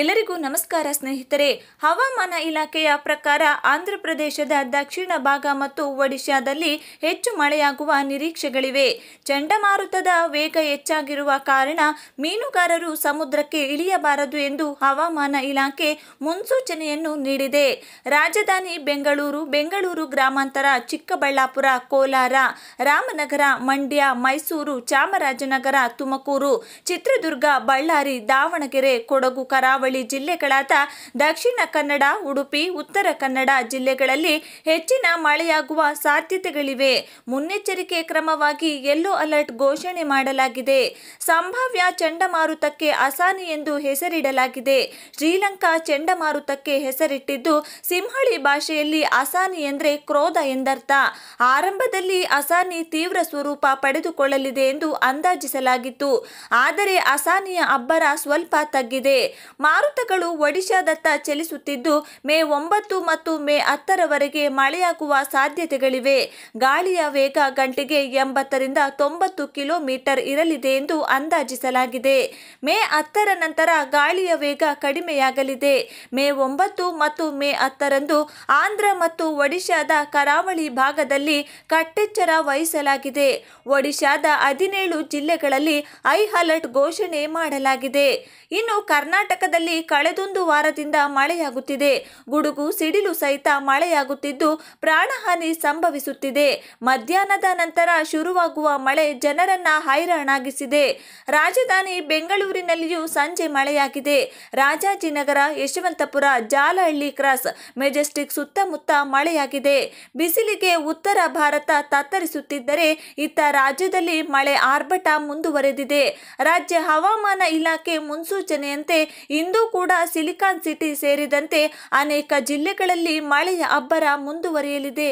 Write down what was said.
ಎಲ್ಲರಿಗೂ ನಮಸ್ಕಾರ ಸ್ನೇಹಿತರೆ ಹವಾಮಾನ ಇಲಾಖೆಯ ಪ್ರಕಾರ ಆಂಧ್ರಪ್ರದೇಶದ ದಕ್ಷಿಣ ಭಾಗ ಮತ್ತು ಒಡಿಶಾದಲ್ಲಿ ಹೆಚ್ಚು ಮಳೆಯಾಗುವ ನಿರೀಕ್ಷೆಗಳಿವೆ ಚಂಡಮಾರುತದ ವೇಗ ಹೆಚ್ಚಾಗಿರುವ ಕಾರಣ ಮೀನುಗಾರರು ಸಮುದ್ರಕ್ಕೆ ಇಳಿಯಬಾರದು ಎಂದು ಹವಾಮಾನ ಇಲಾಖೆ ಮುನ್ಸೂಚನೆಯನ್ನು ನೀಡಿದೆ ರಾಜಧಾನಿ ಬೆಂಗಳೂರು ಬೆಂಗಳೂರು ಗ್ರಾಮಾಂತರ ಚಿಕ್ಕಬಳ್ಳಾಪುರ ಕೋಲಾರ ರಾಮನಗರ ಮಂಡ್ಯ ಮೈಸೂರು ಚಾಮರಾಜನಗರ ತುಮಕೂರು ಚಿತ್ರದುರ್ಗ ಬಳ್ಳಾರಿ ದಾವಣಗೆರೆ ಕೊಡಗು ಕರಾವಳಿ ಕರಾವಳಿ ಜಿಲ್ಲೆಗಳಾದ ದಕ್ಷಿಣ ಕನ್ನಡ ಉಡುಪಿ ಉತ್ತರ ಕನ್ನಡ ಜಿಲ್ಲೆಗಳಲ್ಲಿ ಹೆಚ್ಚಿನ ಮಳೆಯಾಗುವ ಸಾಧ್ಯತೆಗಳಿವೆ ಮುನ್ನೆಚ್ಚರಿಕೆ ಕ್ರಮವಾಗಿ ಯೆಲ್ಲೋ ಅಲರ್ಟ್ ಘೋಷಣೆ ಮಾಡಲಾಗಿದೆ ಸಂಭಾವ್ಯ ಚಂಡಮಾರುತಕ್ಕೆ ಅಸಾನಿ ಎಂದು ಹೆಸರಿಡಲಾಗಿದೆ ಶ್ರೀಲಂಕಾ ಚಂಡಮಾರುತಕ್ಕೆ ಹೆಸರಿಟ್ಟಿದ್ದು ಸಿಂಹಳಿ ಭಾಷೆಯಲ್ಲಿ ಅಸಾನಿ ಎಂದರೆ ಕ್ರೋಧ ಎಂದರ್ಥ ಆರಂಭದಲ್ಲಿ ಅಸಾನಿ ತೀವ್ರ ಸ್ವರೂಪ ಪಡೆದುಕೊಳ್ಳಲಿದೆ ಎಂದು ಅಂದಾಜಿಸಲಾಗಿತ್ತು ಆದರೆ ಅಸಾನಿಯ ಅಬ್ಬರ ಸ್ವಲ್ಪ ತಗ್ಗಿದೆ ಮಾರುತಗಳು ಒಡಿಶಾದತ್ತ ಚಲಿಸುತ್ತಿದ್ದು ಮೇ ಒಂಬತ್ತು ಮತ್ತು ಮೇ ಹತ್ತರವರೆಗೆ ಮಳೆಯಾಗುವ ಸಾಧ್ಯತೆಗಳಿವೆ ಗಾಳಿಯ ವೇಗ ಗಂಟೆಗೆ ಎಂಬತ್ತರಿಂದ ತೊಂಬತ್ತು ಕಿಲೋಮೀಟರ್ ಇರಲಿದೆ ಎಂದು ಅಂದಾಜಿಸಲಾಗಿದೆ ಮೇ ಹತ್ತರ ನಂತರ ಗಾಳಿಯ ವೇಗ ಕಡಿಮೆಯಾಗಲಿದೆ ಮೇ ಒಂಬತ್ತು ಮತ್ತು ಮೇ ಹತ್ತರಂದು ಆಂಧ್ರ ಮತ್ತು ಒಡಿಶಾದ ಕರಾವಳಿ ಭಾಗದಲ್ಲಿ ಕಟ್ಟೆಚ್ಚರ ವಹಿಸಲಾಗಿದೆ ಒಡಿಶಾದ ಹದಿನೇಳು ಜಿಲ್ಲೆಗಳಲ್ಲಿ ಹೈ ಅಲರ್ಟ್ ಘೋಷಣೆ ಮಾಡಲಾಗಿದೆ ಇನ್ನು ಕರ್ನಾಟಕದಲ್ಲಿ ಕಳೆದೊಂದು ವಾರದಿಂದ ಮಳೆಯಾಗುತ್ತಿದೆ ಗುಡುಗು ಸಿಡಿಲು ಸಹಿತ ಮಳೆಯಾಗುತ್ತಿದ್ದು ಪ್ರಾಣಹಾನಿ ಸಂಭವಿಸುತ್ತಿದೆ ಮಧ್ಯಾಹ್ನದ ನಂತರ ಶುರುವಾಗುವ ಮಳೆ ಜನರನ್ನ ಹೈರಾಣಾಗಿಸಿದೆ ರಾಜಧಾನಿ ಬೆಂಗಳೂರಿನಲ್ಲಿಯೂ ಸಂಜೆ ಮಳೆಯಾಗಿದೆ ರಾಜಾಜಿನಗರ ಯಶವಂತಪುರ ಜಾಲಹಳ್ಳಿ ಕ್ರಾಸ್ ಮೆಜೆಸ್ಟಿಕ್ ಸುತ್ತಮುತ್ತ ಮಳೆಯಾಗಿದೆ ಬಿಸಿಲಿಗೆ ಉತ್ತರ ಭಾರತ ತತ್ತರಿಸುತ್ತಿದ್ದರೆ ಇತ್ತ ರಾಜ್ಯದಲ್ಲಿ ಮಳೆ ಆರ್ಭಟ ಮುಂದುವರೆದಿದೆ ರಾಜ್ಯ ಹವಾಮಾನ ಇಲಾಖೆ ಮುನ್ಸೂಚನೆಯಂತೆ ಇಂದು ಇಂದು ಕೂಡ ಸಿಲಿಕಾನ್ ಸಿಟಿ ಸೇರಿದಂತೆ ಅನೇಕ ಜಿಲ್ಲೆಗಳಲ್ಲಿ ಮಳೆಯ ಅಬ್ಬರ ಮುಂದುವರಿಯಲಿದೆ